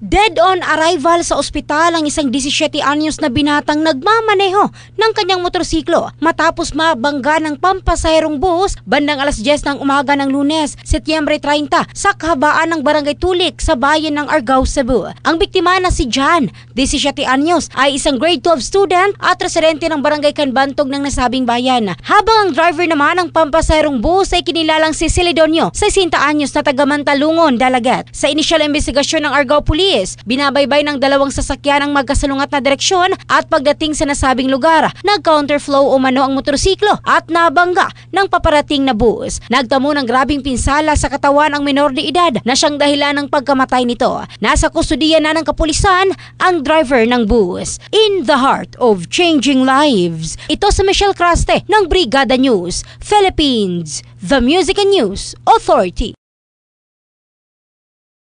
Dead on arrival sa ospital ang isang 17 anyos na binatang nagmamaneho ng kanyang motorsiklo matapos mabangga ng pampasaherong bus bandang alas 10 ng umaga ng lunes, Setyembre 30 sa kahabaan ng Barangay Tulik sa bayan ng Argao, Cebu. Ang biktima na si John, 17 anyos, ay isang grade 12 student at residente ng Barangay Kanbantog ng nasabing bayan. Habang ang driver naman ng pampasaherong bus ay kinilalang si Celedonio, 60 anyos na taga Mantalungon, Dalagat. Sa initial investigasyon ng Argao Police, pulis. Binabaybay ng dalawang sasakyan ang magkasalungat na direksyon at pagdating sa nasabing lugar, nag-counterflow umano ang motorsiklo at nabangga ng paparating na bus. Nagtamo ng grabing pinsala sa katawan ang minor de edad na siyang dahilan ng pagkamatay nito. Nasa kustudiya na ng kapulisan ang driver ng bus. In the heart of changing lives, ito sa Michelle Craste ng Brigada News, Philippines, the Music and News Authority.